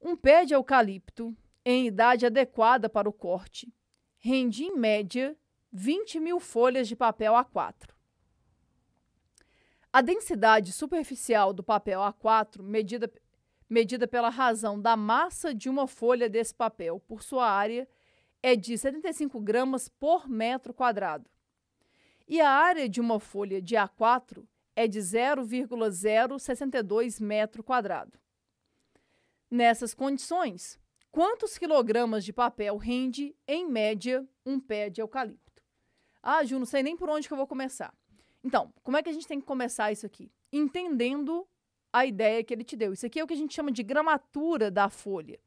Um pé de eucalipto, em idade adequada para o corte, rende em média 20 mil folhas de papel A4. A densidade superficial do papel A4, medida, medida pela razão da massa de uma folha desse papel por sua área, é de 75 gramas por metro quadrado. E a área de uma folha de A4 é de 0,062 metro quadrado. Nessas condições, quantos quilogramas de papel rende, em média, um pé de eucalipto? Ah, Ju, não sei nem por onde que eu vou começar. Então, como é que a gente tem que começar isso aqui? Entendendo a ideia que ele te deu. Isso aqui é o que a gente chama de gramatura da folha.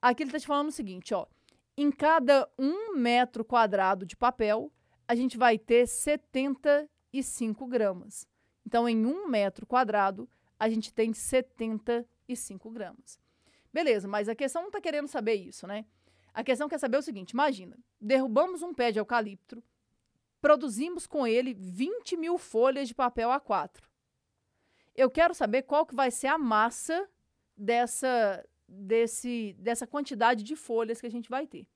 Aqui ele está te falando o seguinte, ó. Em cada um metro quadrado de papel, a gente vai ter 75 gramas. Então, em um metro quadrado, a gente tem 75 5 gramas. Beleza, mas a questão não está querendo saber isso, né? A questão quer saber o seguinte: imagina, derrubamos um pé de eucalipto, produzimos com ele 20 mil folhas de papel A4. Eu quero saber qual que vai ser a massa dessa, desse, dessa quantidade de folhas que a gente vai ter. O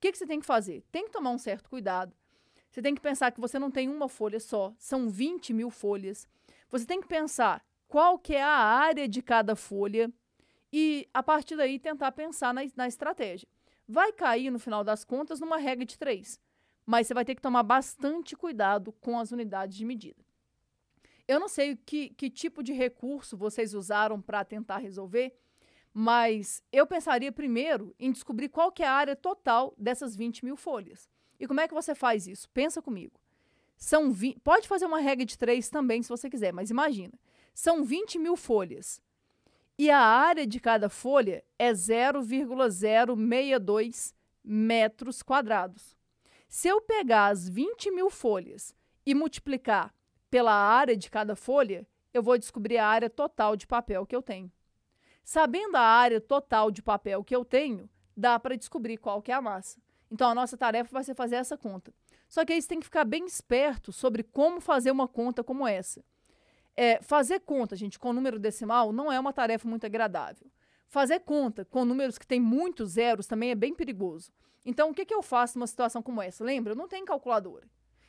que, que você tem que fazer? Tem que tomar um certo cuidado. Você tem que pensar que você não tem uma folha só, são 20 mil folhas. Você tem que pensar qual que é a área de cada folha e, a partir daí, tentar pensar na, na estratégia. Vai cair, no final das contas, numa regra de três, mas você vai ter que tomar bastante cuidado com as unidades de medida. Eu não sei que, que tipo de recurso vocês usaram para tentar resolver, mas eu pensaria primeiro em descobrir qual que é a área total dessas 20 mil folhas. E como é que você faz isso? Pensa comigo. São 20, pode fazer uma regra de três também, se você quiser, mas imagina são 20 mil folhas. E a área de cada folha é 0,062 metros quadrados. Se eu pegar as 20 mil folhas e multiplicar pela área de cada folha, eu vou descobrir a área total de papel que eu tenho. Sabendo a área total de papel que eu tenho, dá para descobrir qual que é a massa. Então a nossa tarefa vai ser fazer essa conta. Só que aí você tem que ficar bem esperto sobre como fazer uma conta como essa. É, fazer conta, gente, com número decimal não é uma tarefa muito agradável. Fazer conta com números que têm muitos zeros também é bem perigoso. Então, o que, que eu faço numa situação como essa? Lembra, eu não tenho calculadora.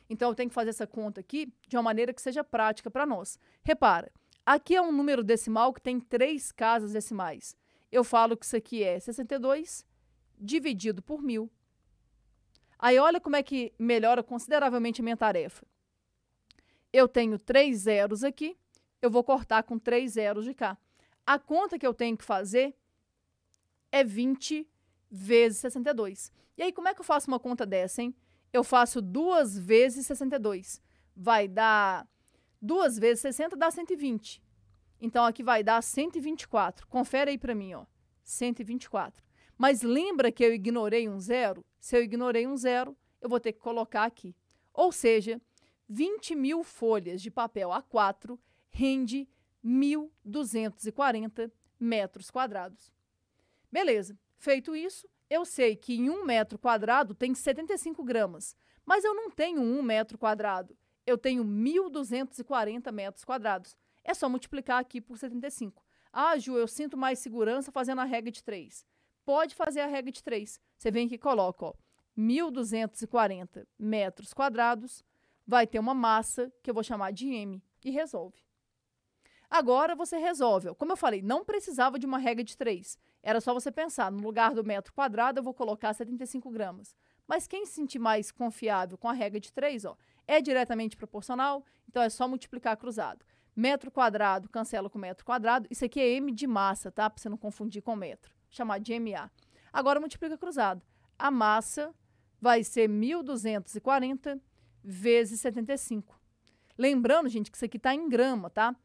Então, eu tenho que fazer essa conta aqui de uma maneira que seja prática para nós. Repara, aqui é um número decimal que tem três casas decimais. Eu falo que isso aqui é 62 dividido por mil. Aí, olha como é que melhora consideravelmente a minha tarefa eu tenho três zeros aqui, eu vou cortar com três zeros de cá. A conta que eu tenho que fazer é 20 vezes 62. E aí, como é que eu faço uma conta dessa, hein? Eu faço duas vezes 62. Vai dar duas vezes 60 dá 120. Então, aqui vai dar 124. Confere aí para mim, ó. 124. Mas lembra que eu ignorei um zero? Se eu ignorei um zero, eu vou ter que colocar aqui. Ou seja, 20 mil folhas de papel A4 rende 1.240 metros quadrados. Beleza, feito isso, eu sei que em um metro quadrado tem 75 gramas, mas eu não tenho um metro quadrado, eu tenho 1.240 metros quadrados. É só multiplicar aqui por 75. Ah, Ju, eu sinto mais segurança fazendo a regra de 3. Pode fazer a regra de 3. Você vem aqui e coloca, ó, 1.240 metros quadrados vai ter uma massa que eu vou chamar de M e resolve. Agora você resolve. Como eu falei, não precisava de uma regra de 3. Era só você pensar, no lugar do metro quadrado eu vou colocar 75 gramas. Mas quem se sentir mais confiável com a regra de 3, ó, é diretamente proporcional, então é só multiplicar cruzado. Metro quadrado cancela com metro quadrado. Isso aqui é M de massa, tá? Para você não confundir com metro. Chamar de MA. Agora multiplica cruzado. A massa vai ser 1240 vezes 75. Lembrando, gente, que isso aqui está em grama, tá?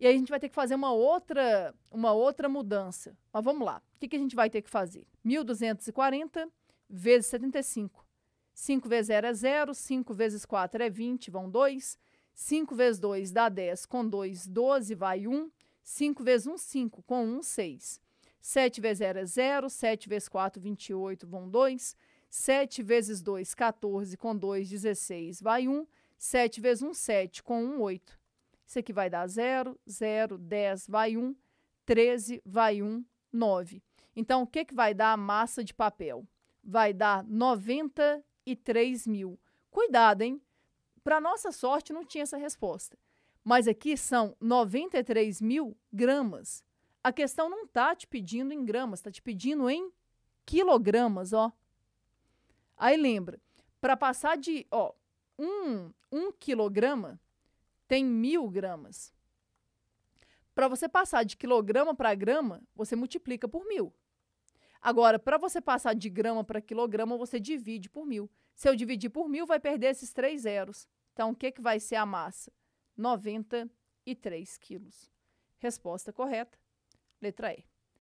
E aí a gente vai ter que fazer uma outra, uma outra mudança. Mas vamos lá. O que, que a gente vai ter que fazer? 1.240 vezes 75. 5 vezes 0 é 0, 5 vezes 4 é 20, vão 2. 5 vezes 2 dá 10, com 2, 12, vai 1. 5 vezes 1, 5, com 1, 6. 7 vezes 0 é 0, 7 vezes 4, 28, vão 2. 7 vezes 2, 14, com 2, 16, vai 1. 7 vezes 1, 7, com 1, 8. Isso aqui vai dar 0, 0, 10, vai 1, 13, vai 1, 9. Então, o que, que vai dar a massa de papel? Vai dar 93 mil. Cuidado, hein? Para nossa sorte, não tinha essa resposta. Mas aqui são 93 mil gramas. A questão não está te pedindo em gramas, está te pedindo em quilogramas, ó. Aí lembra, para passar de, ó, um, um quilograma tem mil gramas. Para você passar de quilograma para grama, você multiplica por mil. Agora, para você passar de grama para quilograma, você divide por mil. Se eu dividir por mil, vai perder esses três zeros. Então, o que, que vai ser a massa? 93 quilos. Resposta correta, letra E.